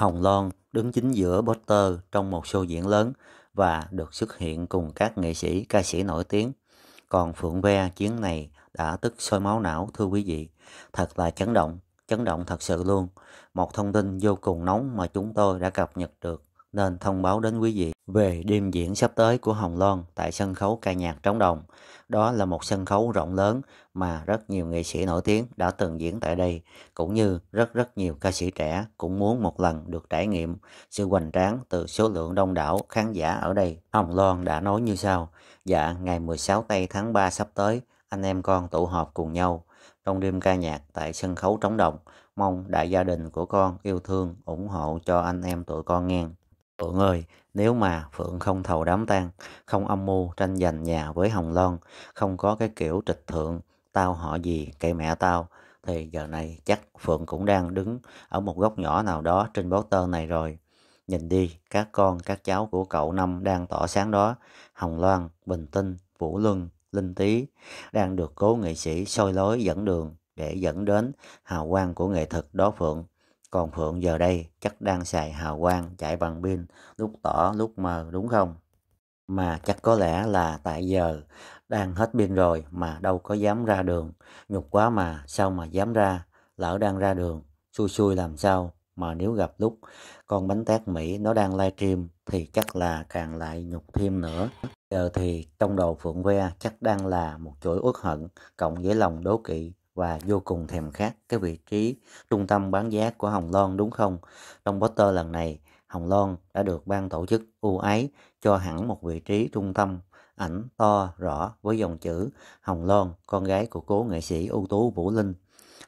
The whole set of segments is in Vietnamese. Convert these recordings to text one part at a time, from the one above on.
Hồng Loan đứng chính giữa Potter trong một show diễn lớn và được xuất hiện cùng các nghệ sĩ ca sĩ nổi tiếng. Còn Phượng Ve chuyến này đã tức sôi máu não thưa quý vị. Thật là chấn động, chấn động thật sự luôn. Một thông tin vô cùng nóng mà chúng tôi đã cập nhật được nên thông báo đến quý vị về đêm diễn sắp tới của Hồng Loan tại sân khấu ca nhạc Trống Đồng. Đó là một sân khấu rộng lớn mà rất nhiều nghệ sĩ nổi tiếng đã từng diễn tại đây, cũng như rất rất nhiều ca sĩ trẻ cũng muốn một lần được trải nghiệm sự hoành tráng từ số lượng đông đảo khán giả ở đây. Hồng Loan đã nói như sau, dạ ngày 16 tây tháng 3 sắp tới, anh em con tụ họp cùng nhau trong đêm ca nhạc tại sân khấu Trống Đồng. Mong đại gia đình của con yêu thương, ủng hộ cho anh em tụi con nghe. Phượng ơi, nếu mà Phượng không thầu đám tang, không âm mưu tranh giành nhà với Hồng Loan, không có cái kiểu trịch thượng, tao họ gì, cây mẹ tao, thì giờ này chắc Phượng cũng đang đứng ở một góc nhỏ nào đó trên tơ này rồi. Nhìn đi, các con, các cháu của cậu năm đang tỏ sáng đó, Hồng Loan, Bình Tinh, Vũ Luân, Linh Tý, đang được cố nghệ sĩ soi lối dẫn đường để dẫn đến hào quang của nghệ thuật đó Phượng. Còn Phượng giờ đây chắc đang xài hào quang chạy bằng pin lúc tỏ lúc mờ đúng không? Mà chắc có lẽ là tại giờ đang hết pin rồi mà đâu có dám ra đường. Nhục quá mà sao mà dám ra, lỡ đang ra đường, xui xui làm sao mà nếu gặp lúc con bánh tét Mỹ nó đang livestream thì chắc là càng lại nhục thêm nữa. Giờ thì trong đầu Phượng Que chắc đang là một chuỗi uất hận cộng với lòng đố kỵ và vô cùng thèm khát cái vị trí trung tâm bán giá của Hồng Loan đúng không? Trong poster lần này, Hồng Loan đã được ban tổ chức ưu ái cho hẳn một vị trí trung tâm ảnh to rõ với dòng chữ Hồng Loan, con gái của cố nghệ sĩ ưu tú Vũ Linh.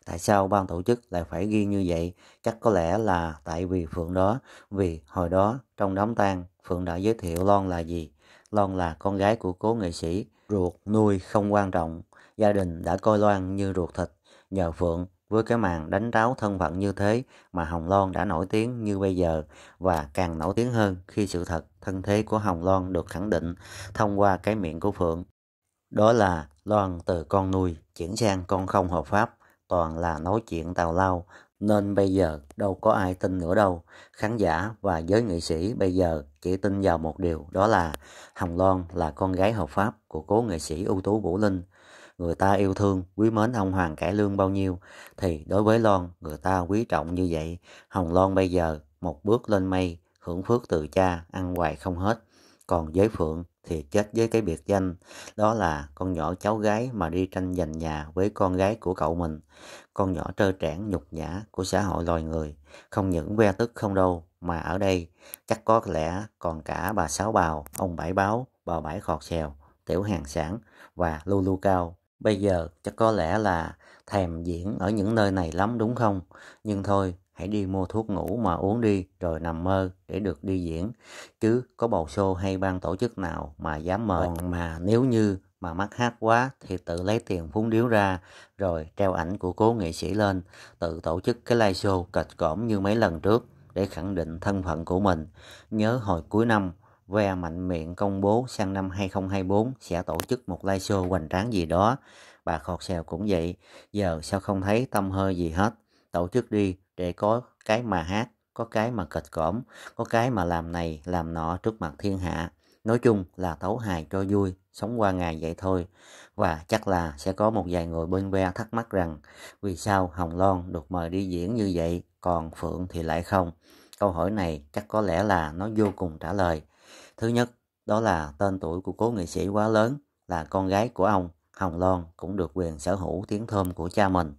Tại sao ban tổ chức lại phải ghi như vậy? Chắc có lẽ là tại vì Phượng đó, vì hồi đó trong đám tang Phượng đã giới thiệu Loan là gì? Loan là con gái của cố nghệ sĩ, ruột nuôi không quan trọng, gia đình đã coi Loan như ruột thịt. Nhờ Phượng với cái màn đánh ráo thân phận như thế mà Hồng Loan đã nổi tiếng như bây giờ và càng nổi tiếng hơn khi sự thật thân thế của Hồng Loan được khẳng định thông qua cái miệng của Phượng. Đó là Loan từ con nuôi chuyển sang con không hợp pháp, toàn là nói chuyện tào lao, nên bây giờ đâu có ai tin nữa đâu. Khán giả và giới nghệ sĩ bây giờ chỉ tin vào một điều đó là Hồng Loan là con gái hợp pháp của cố nghệ sĩ ưu tú Vũ Linh người ta yêu thương, quý mến ông Hoàng Cải Lương bao nhiêu, thì đối với Loan, người ta quý trọng như vậy. Hồng Loan bây giờ, một bước lên mây, hưởng phước từ cha, ăn hoài không hết. Còn giới Phượng thì chết với cái biệt danh, đó là con nhỏ cháu gái mà đi tranh giành nhà với con gái của cậu mình. Con nhỏ trơ trẽn nhục nhã của xã hội loài người, không những ve tức không đâu, mà ở đây chắc có lẽ còn cả bà Sáu Bào, ông Bảy Báo, bà Bảy Khọt Xèo, Tiểu Hàng Sản và lulu Cao Bây giờ chắc có lẽ là thèm diễn ở những nơi này lắm đúng không? Nhưng thôi, hãy đi mua thuốc ngủ mà uống đi rồi nằm mơ để được đi diễn. Chứ có bầu show hay ban tổ chức nào mà dám mời. Còn mà nếu như mà mắc hát quá thì tự lấy tiền phúng điếu ra rồi treo ảnh của cố nghệ sĩ lên, tự tổ chức cái live show cạch cõm như mấy lần trước để khẳng định thân phận của mình. Nhớ hồi cuối năm Ve mạnh miệng công bố sang năm 2024 sẽ tổ chức một live show hoành tráng gì đó. Bà khọt xèo cũng vậy, giờ sao không thấy tâm hơi gì hết. Tổ chức đi để có cái mà hát, có cái mà kịch cõm, có cái mà làm này, làm nọ trước mặt thiên hạ. Nói chung là tấu hài cho vui, sống qua ngày vậy thôi. Và chắc là sẽ có một vài người bên ve thắc mắc rằng vì sao Hồng Loan được mời đi diễn như vậy, còn Phượng thì lại không. Câu hỏi này chắc có lẽ là nó vô cùng trả lời Thứ nhất, đó là tên tuổi của cố nghệ sĩ quá lớn là con gái của ông, Hồng Loan cũng được quyền sở hữu tiếng thơm của cha mình.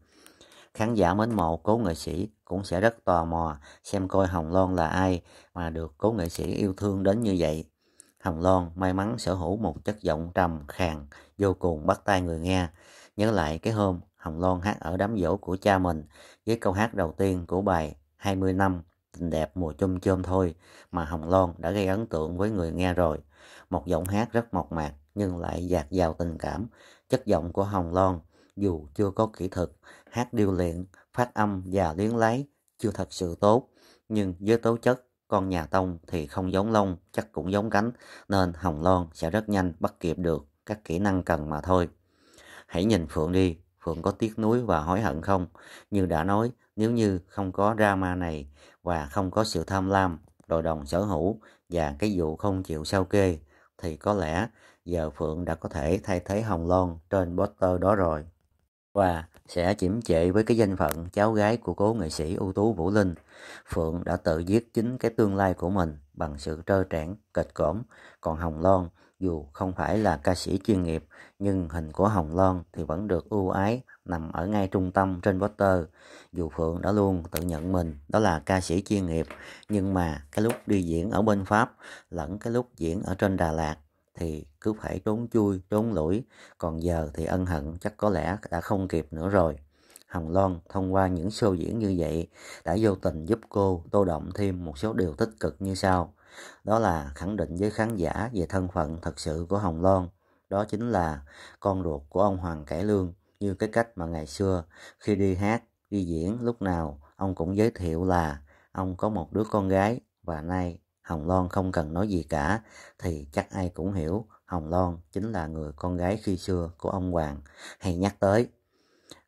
Khán giả mến mộ cố nghệ sĩ cũng sẽ rất tò mò xem coi Hồng Loan là ai mà được cố nghệ sĩ yêu thương đến như vậy. Hồng Loan may mắn sở hữu một chất giọng trầm khàn vô cùng bắt tai người nghe. Nhớ lại cái hôm Hồng Loan hát ở đám dỗ của cha mình với câu hát đầu tiên của bài 20 năm Tình đẹp mùa chôm chôm thôi mà Hồng Loan đã gây ấn tượng với người nghe rồi. Một giọng hát rất mộc mạc nhưng lại dạt dào tình cảm. Chất giọng của Hồng Loan dù chưa có kỹ thuật, hát điêu luyện, phát âm và luyến lấy chưa thật sự tốt. Nhưng với tố chất con nhà Tông thì không giống lông, chắc cũng giống cánh, nên Hồng Loan sẽ rất nhanh bắt kịp được các kỹ năng cần mà thôi. Hãy nhìn Phượng đi, Phượng có tiếc nuối và hối hận không? Như đã nói, nếu như không có drama này và không có sự tham lam, đòi đồng sở hữu và cái vụ không chịu sao kê, thì có lẽ giờ Phượng đã có thể thay thế Hồng Loan trên poster đó rồi. Và sẽ chiểm trệ với cái danh phận cháu gái của cố nghệ sĩ ưu tú Vũ Linh. Phượng đã tự giết chính cái tương lai của mình bằng sự trơ trẽn, kịch cổm. Còn Hồng Loan dù không phải là ca sĩ chuyên nghiệp, nhưng hình của Hồng Loan thì vẫn được ưu ái nằm ở ngay trung tâm trên poster. Dù Phượng đã luôn tự nhận mình đó là ca sĩ chuyên nghiệp, nhưng mà cái lúc đi diễn ở bên Pháp lẫn cái lúc diễn ở trên Đà Lạt thì cứ phải trốn chui, trốn lũi, còn giờ thì ân hận chắc có lẽ đã không kịp nữa rồi. Hồng Loan thông qua những show diễn như vậy đã vô tình giúp cô tô động thêm một số điều tích cực như sau đó là khẳng định với khán giả về thân phận thật sự của Hồng Loan. Đó chính là con ruột của ông Hoàng Cải Lương như cái cách mà ngày xưa khi đi hát, đi diễn lúc nào ông cũng giới thiệu là ông có một đứa con gái và nay Hồng Loan không cần nói gì cả thì chắc ai cũng hiểu Hồng Loan chính là người con gái khi xưa của ông Hoàng hay nhắc tới.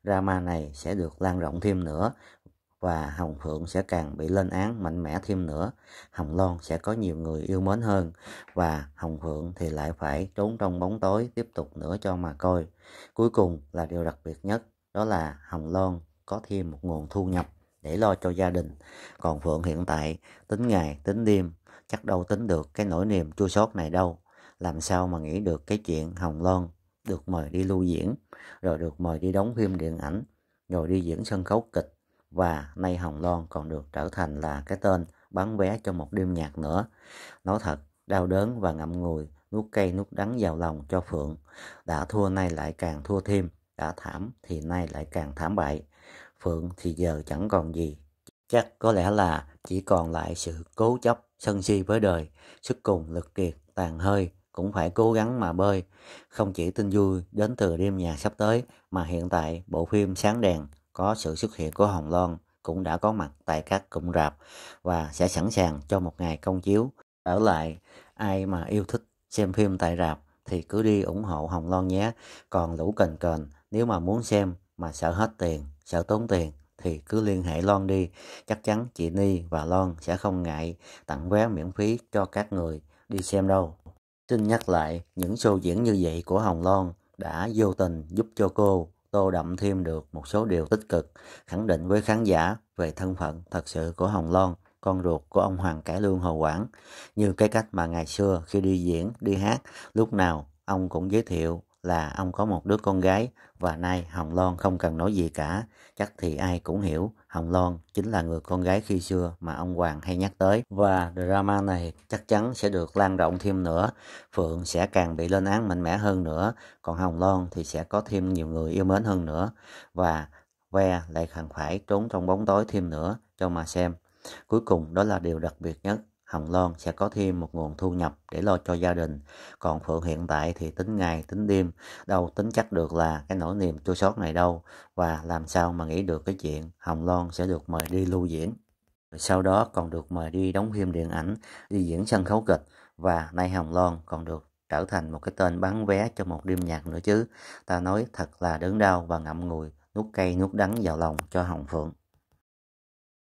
Drama này sẽ được lan rộng thêm nữa và Hồng Phượng sẽ càng bị lên án mạnh mẽ thêm nữa. Hồng Loan sẽ có nhiều người yêu mến hơn và Hồng Phượng thì lại phải trốn trong bóng tối tiếp tục nữa cho mà coi. Cuối cùng là điều đặc biệt nhất đó là Hồng Loan có thêm một nguồn thu nhập để lo cho gia đình. Còn Phượng hiện tại tính ngày tính đêm chắc đâu tính được cái nỗi niềm chua xót này đâu. Làm sao mà nghĩ được cái chuyện Hồng Loan được mời đi lưu diễn rồi được mời đi đóng phim điện ảnh rồi đi diễn sân khấu kịch và nay Hồng Loan còn được trở thành là cái tên bán vé cho một đêm nhạc nữa. Nói thật, đau đớn và ngậm ngùi, nuốt cây nuốt đắng vào lòng cho Phượng. Đã thua nay lại càng thua thêm, đã thảm thì nay lại càng thảm bại. Phượng thì giờ chẳng còn gì. Chắc có lẽ là chỉ còn lại sự cố chấp, sân si với đời, sức cùng lực kiệt, tàn hơi, cũng phải cố gắng mà bơi. Không chỉ tin vui đến từ đêm nhà sắp tới, mà hiện tại bộ phim Sáng Đèn có sự xuất hiện của Hồng Loan cũng đã có mặt tại các cụm rạp và sẽ sẵn sàng cho một ngày công chiếu. Ở lại, ai mà yêu thích xem phim tại rạp thì cứ đi ủng hộ Hồng Loan nhé. Còn lũ cần cần, nếu mà muốn xem mà sợ hết tiền, sợ tốn tiền thì cứ liên hệ Loan đi. Chắc chắn chị Ni và Loan sẽ không ngại tặng vé miễn phí cho các người đi xem đâu. Xin nhắc lại, những show diễn như vậy của Hồng Loan đã vô tình giúp cho cô tô đậm thêm được một số điều tích cực, khẳng định với khán giả về thân phận thật sự của Hồng Loan, con ruột của ông Hoàng Cải Lương Hồ Quảng, như cái cách mà ngày xưa khi đi diễn, đi hát, lúc nào ông cũng giới thiệu là ông có một đứa con gái và nay Hồng Loan không cần nói gì cả. Chắc thì ai cũng hiểu Hồng Loan chính là người con gái khi xưa mà ông Hoàng hay nhắc tới. Và drama này chắc chắn sẽ được lan rộng thêm nữa. Phượng sẽ càng bị lên án mạnh mẽ hơn nữa. Còn Hồng Loan thì sẽ có thêm nhiều người yêu mến hơn nữa. Và Ve lại càng phải trốn trong bóng tối thêm nữa cho mà xem. Cuối cùng đó là điều đặc biệt nhất Hồng Loan sẽ có thêm một nguồn thu nhập để lo cho gia đình. Còn Phượng hiện tại thì tính ngày, tính đêm, đâu tính chắc được là cái nỗi niềm chua sót này đâu. Và làm sao mà nghĩ được cái chuyện Hồng Loan sẽ được mời đi lưu diễn. Sau đó còn được mời đi đóng phim điện ảnh, đi diễn sân khấu kịch. Và nay Hồng Loan còn được trở thành một cái tên bán vé cho một đêm nhạc nữa chứ. Ta nói thật là đớn đau và ngậm ngùi, nuốt cay nuốt đắng vào lòng cho Hồng Phượng.